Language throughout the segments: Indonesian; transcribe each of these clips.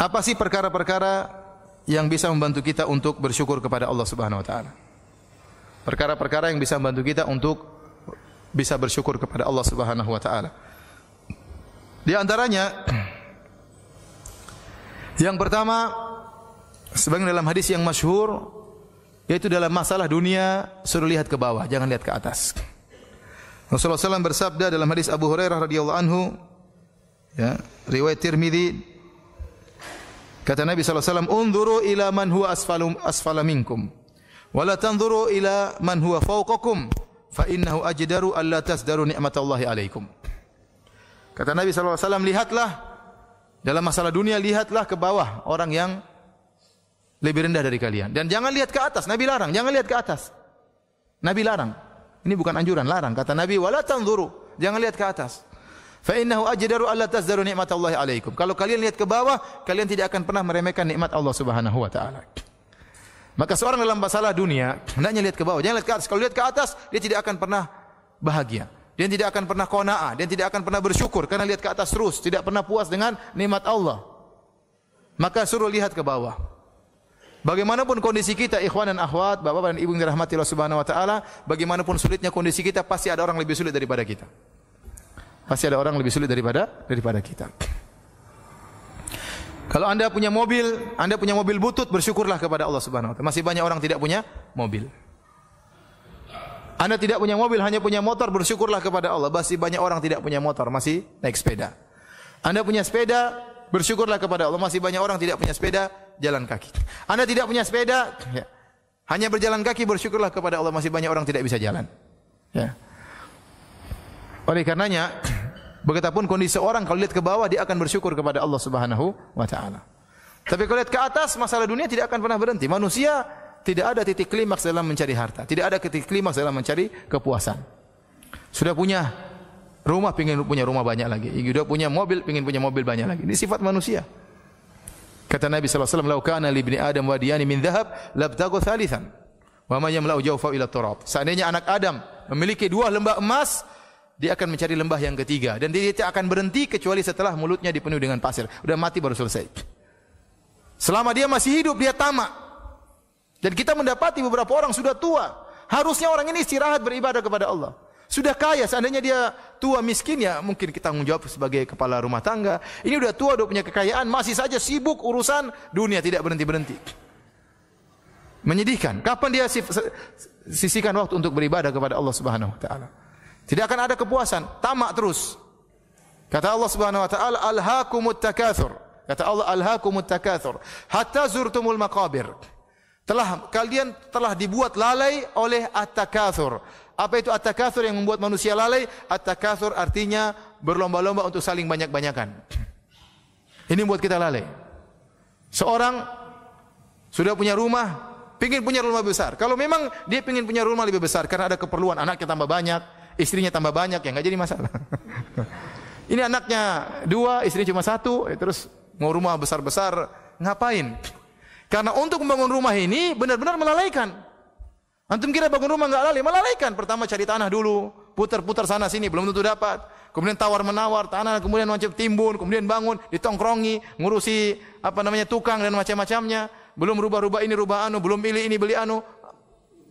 Apa sih perkara-perkara yang bisa membantu kita untuk bersyukur kepada Allah Subhanahu wa taala? Perkara-perkara yang bisa membantu kita untuk bisa bersyukur kepada Allah Subhanahu wa taala. Di antaranya yang pertama sebagian dalam hadis yang masyhur yaitu dalam masalah dunia suruh lihat ke bawah, jangan lihat ke atas. Rasulullah SAW bersabda dalam hadis Abu Hurairah radhiyallahu anhu ya, riwayat Tirmidzi. Kata Nabi SAW, Unduru ila man huwa asfalum, asfala minkum. Wala tanzuru ila man huwa fauqakum. Fa innahu ajdaru alla tasdaru ni'matallahi alaikum. Kata Nabi SAW, lihatlah. Dalam masalah dunia, lihatlah ke bawah orang yang lebih rendah dari kalian. Dan jangan lihat ke atas. Nabi larang. Jangan lihat ke atas. Nabi larang. Ini bukan anjuran, larang. Kata Nabi, wala tanzuru. Jangan lihat ke atas. Fa innahu ajdaru alla tazdaru ni'matallahi alaikum. Kalau kalian lihat ke bawah, kalian tidak akan pernah meremehkan nikmat Allah Subhanahu wa taala. Maka seorang dalam masalah dunia, hendaknya lihat ke bawah, jangan lihat ke atas. Kalau lihat ke atas, dia tidak akan pernah bahagia. Dia tidak akan pernah qanaah, dia tidak akan pernah bersyukur karena lihat ke atas terus, tidak pernah puas dengan nikmat Allah. Maka suruh lihat ke bawah. Bagaimanapun kondisi kita ikhwan dan akhwat, bapak dan ibu yang dirahmati Allah Subhanahu wa taala, bagaimanapun sulitnya kondisi kita pasti ada orang lebih sulit daripada kita pasti ada orang lebih sulit daripada daripada kita. Kalau Anda punya mobil, Anda punya mobil butut, bersyukurlah kepada Allah Subhanahu wa taala. Masih banyak orang tidak punya mobil. Anda tidak punya mobil, hanya punya motor, bersyukurlah kepada Allah. Masih banyak orang tidak punya motor, masih naik sepeda. Anda punya sepeda, bersyukurlah kepada Allah. Masih banyak orang tidak punya sepeda, jalan kaki. Anda tidak punya sepeda, ya. hanya berjalan kaki, bersyukurlah kepada Allah. Masih banyak orang tidak bisa jalan. Ya. Oleh karenanya, Begitupun kondisi orang kalau lihat ke bawah dia akan bersyukur kepada Allah Subhanahu wa taala. Tapi kalau lihat ke atas masalah dunia tidak akan pernah berhenti. Manusia tidak ada titik klimaks dalam mencari harta, tidak ada titik klimaks dalam mencari kepuasan. Sudah punya rumah pingin punya rumah banyak lagi. Sudah punya mobil pingin punya mobil banyak lagi. Ini sifat manusia. Kata Nabi sallallahu alaihi wasallam, "Lau kana Adam wadiyani min dhahab, labtaghu thalithan." Wa man yamla'u jawfa ila turab. Seandainya anak Adam memiliki dua lembah emas, dia akan mencari lembah yang ketiga dan dia tidak akan berhenti kecuali setelah mulutnya dipenuhi dengan pasir. Udah mati baru selesai. Selama dia masih hidup dia tamak. Dan kita mendapati beberapa orang sudah tua, harusnya orang ini istirahat beribadah kepada Allah. Sudah kaya, seandainya dia tua miskin ya mungkin kita tanggung jawab sebagai kepala rumah tangga. Ini udah tua, udah punya kekayaan, masih saja sibuk urusan dunia tidak berhenti-berhenti. Menyedihkan. Kapan dia sisihkan waktu untuk beribadah kepada Allah Subhanahu wa taala? Tidak akan ada kepuasan, tamak terus. Kata Allah Subhanahu wa taala, "Alhaakumut takatsur." Kata Allah, "Alhaakumut takatsur hatta zurtumul maqabir." Telah kalian telah dibuat lalai oleh at-takatsur. Apa itu at-takatsur yang membuat manusia lalai? At-takatsur artinya berlomba-lomba untuk saling banyak-banyakan. Ini membuat kita lalai. Seorang sudah punya rumah, pingin punya rumah besar. Kalau memang dia pingin punya rumah lebih besar karena ada keperluan anaknya tambah banyak, istrinya tambah banyak ya nggak jadi masalah. Ini anaknya dua, istrinya cuma satu, ya terus mau rumah besar-besar ngapain? Karena untuk membangun rumah ini benar-benar melalaikan. Antum kira bangun rumah nggak lali? melalaikan. Pertama cari tanah dulu, putar-putar sana sini belum tentu dapat. Kemudian tawar menawar tanah, kemudian wajib timbun, kemudian bangun, ditongkrongi, ngurusi apa namanya tukang dan macam-macamnya. Belum rubah-rubah ini rubah anu, belum pilih ini beli anu.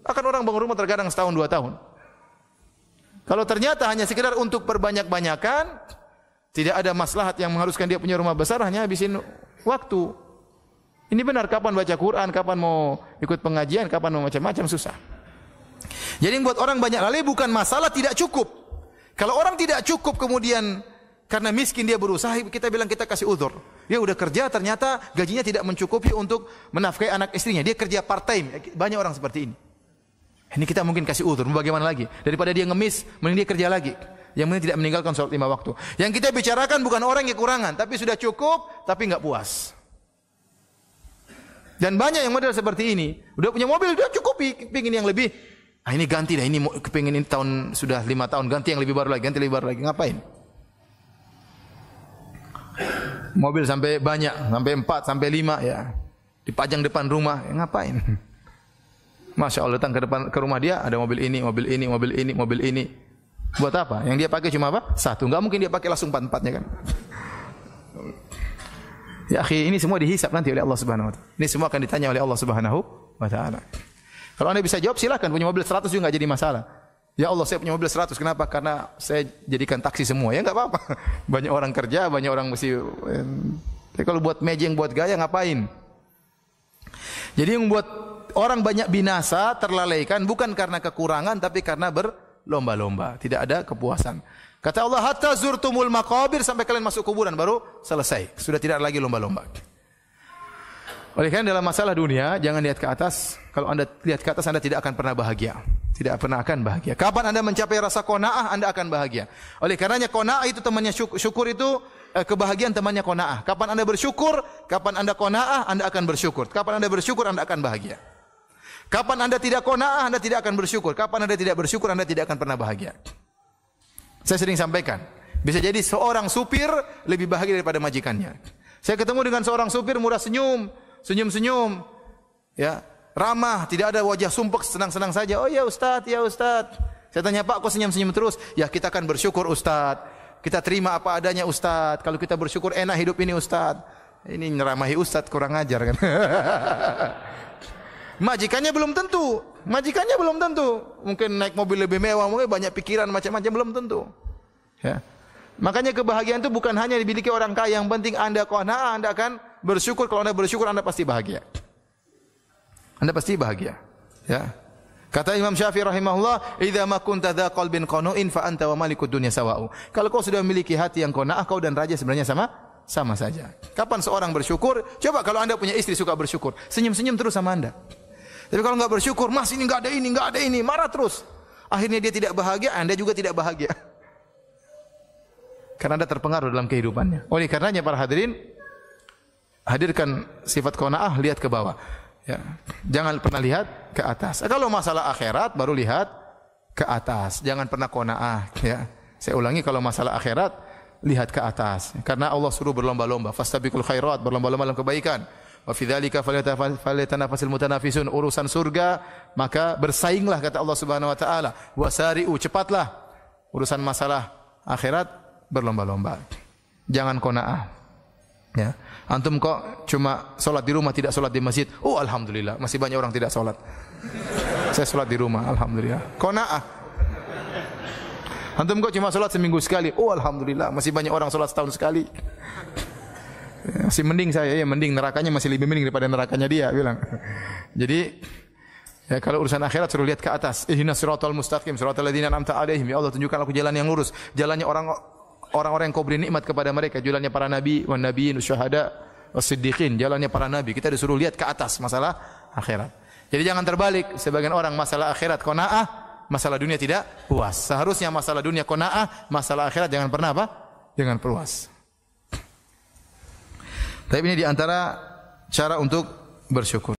Akan orang bangun rumah terkadang setahun dua tahun. Kalau ternyata hanya sekedar untuk perbanyak-banyakan, tidak ada maslahat yang mengharuskan dia punya rumah besar, hanya habisin waktu. Ini benar, kapan baca Quran, kapan mau ikut pengajian, kapan mau macam-macam, susah. Jadi buat orang banyak lalai bukan masalah tidak cukup. Kalau orang tidak cukup kemudian karena miskin dia berusaha, kita bilang kita kasih uzur. Dia udah kerja ternyata gajinya tidak mencukupi untuk menafkahi anak istrinya. Dia kerja part time. Banyak orang seperti ini. Ini kita mungkin kasih udur, bagaimana lagi? Daripada dia ngemis, mending dia kerja lagi. Yang mungkin tidak meninggalkan sholat lima waktu. Yang kita bicarakan bukan orang yang kekurangan, tapi sudah cukup, tapi nggak puas. Dan banyak yang model seperti ini. Udah punya mobil, udah cukup, pingin yang lebih. Nah ini ganti dah, ini kepingin ini tahun sudah lima tahun, ganti yang lebih baru lagi, ganti lebih baru lagi. Ngapain? Mobil sampai banyak, sampai empat, sampai lima ya. Dipajang depan rumah, ya, ngapain? Masya Allah datang ke depan ke rumah dia ada mobil ini, mobil ini, mobil ini, mobil ini. Buat apa? Yang dia pakai cuma apa? Satu. Enggak mungkin dia pakai langsung empat-empatnya kan. Ya akhi, ini semua dihisap nanti oleh Allah Subhanahu wa taala. Ini semua akan ditanya oleh Allah Subhanahu wa taala. Kalau Anda bisa jawab silakan punya mobil 100 juga jadi masalah. Ya Allah, saya punya mobil 100. Kenapa? Karena saya jadikan taksi semua. Ya enggak apa-apa. Banyak orang kerja, banyak orang mesti Tapi kalau buat mejeng, buat gaya ngapain? Jadi yang buat orang banyak binasa terlalaikan bukan karena kekurangan tapi karena berlomba-lomba, tidak ada kepuasan. Kata Allah, hatta zurtumul makabir sampai kalian masuk kuburan baru selesai. Sudah tidak lagi lomba-lomba. Oleh karena dalam masalah dunia, jangan lihat ke atas. Kalau anda lihat ke atas, anda tidak akan pernah bahagia. Tidak pernah akan bahagia. Kapan anda mencapai rasa kona'ah, anda akan bahagia. Oleh karenanya kona'ah itu temannya syukur, syukur itu eh, kebahagiaan temannya kona'ah. Kapan anda bersyukur, kapan anda kona'ah, anda akan bersyukur. Kapan anda bersyukur, anda akan bahagia. Kapan Anda tidak kona'ah, Anda tidak akan bersyukur. Kapan Anda tidak bersyukur, Anda tidak akan pernah bahagia. Saya sering sampaikan, bisa jadi seorang supir lebih bahagia daripada majikannya. Saya ketemu dengan seorang supir murah senyum, senyum-senyum. Ya, ramah, tidak ada wajah sumpek, senang-senang saja. Oh ya Ustaz, ya Ustaz. Saya tanya, Pak, kok senyum-senyum terus? Ya, kita akan bersyukur Ustaz. Kita terima apa adanya Ustaz. Kalau kita bersyukur enak hidup ini Ustaz. Ini nyeramahi Ustaz kurang ajar kan. Majikannya belum tentu. Majikannya belum tentu. Mungkin naik mobil lebih mewah, mungkin banyak pikiran macam-macam belum tentu. Ya. Makanya kebahagiaan itu bukan hanya dimiliki orang kaya. Yang penting anda qanaah, anda akan bersyukur. Kalau anda bersyukur, anda pasti bahagia. Anda pasti bahagia. Ya. Kata Imam Syafi'i rahimahullah, "Idza ma kunta qalbin qanu'in fa anta wa malikud dunya sawa'u." Kalau kau sudah memiliki hati yang qanaah, kau dan raja sebenarnya sama sama saja. Kapan seorang bersyukur? Coba kalau Anda punya istri suka bersyukur, senyum-senyum terus sama Anda. Tapi kalau nggak bersyukur, mas ini nggak ada ini, nggak ada ini, marah terus. Akhirnya dia tidak bahagia, anda juga tidak bahagia. Karena anda terpengaruh dalam kehidupannya. Oleh karenanya para hadirin, hadirkan sifat kona'ah, lihat ke bawah. Ya. Jangan pernah lihat ke atas. Kalau masalah akhirat, baru lihat ke atas. Jangan pernah kona'ah. Ya. Saya ulangi, kalau masalah akhirat, lihat ke atas. Karena Allah suruh berlomba-lomba. Fastabikul khairat, berlomba-lomba dalam kebaikan. Wa fi dzalika falyatanafasil mutanafisun urusan surga maka bersainglah kata Allah Subhanahu wa taala. Wasari'u cepatlah urusan masalah akhirat berlomba-lomba. Jangan qanaah. Ya. Antum kok cuma solat di rumah tidak solat di masjid. Oh alhamdulillah, masih banyak orang tidak solat. Saya solat di rumah, alhamdulillah. Qanaah. Antum kok cuma solat seminggu sekali. Oh alhamdulillah, masih banyak orang solat setahun sekali. Masih mending saya ya, mending nerakanya masih lebih mending daripada nerakanya dia bilang. Jadi Ya, kalau urusan akhirat suruh lihat ke atas. ihna siratal mustaqim, siratal ladzina an'amta alaihim. Ya Allah, tunjukkan aku jalan yang lurus, jalannya orang orang-orang yang kau beri nikmat kepada mereka, jalannya para nabi, wan nabiyyin, syuhada, wasiddiqin, jalannya para nabi. Kita disuruh lihat ke atas masalah akhirat. Jadi jangan terbalik sebagian orang masalah akhirat qanaah, masalah dunia tidak puas. Seharusnya masalah dunia qanaah, masalah akhirat jangan pernah apa? Jangan puas. Tapi ini diantara cara untuk bersyukur.